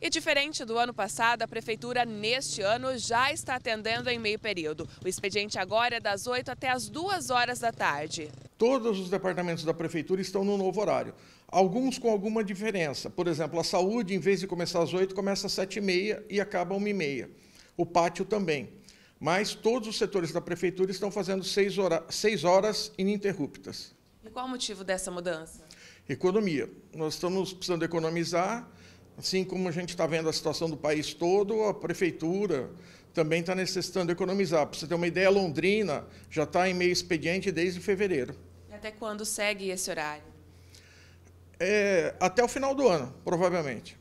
E diferente do ano passado, a Prefeitura neste ano já está atendendo em meio período. O expediente agora é das 8 até as 2 horas da tarde. Todos os departamentos da Prefeitura estão no novo horário. Alguns com alguma diferença. Por exemplo, a saúde, em vez de começar às 8, começa às 7h30 e acaba às 1h30. O pátio também. Mas todos os setores da Prefeitura estão fazendo 6 horas, horas ininterruptas. E qual o motivo dessa mudança? Economia. Nós estamos precisando economizar Assim como a gente está vendo a situação do país todo, a prefeitura também está necessitando economizar. Para você ter uma ideia, Londrina já está em meio expediente desde fevereiro. E até quando segue esse horário? É, até o final do ano, provavelmente.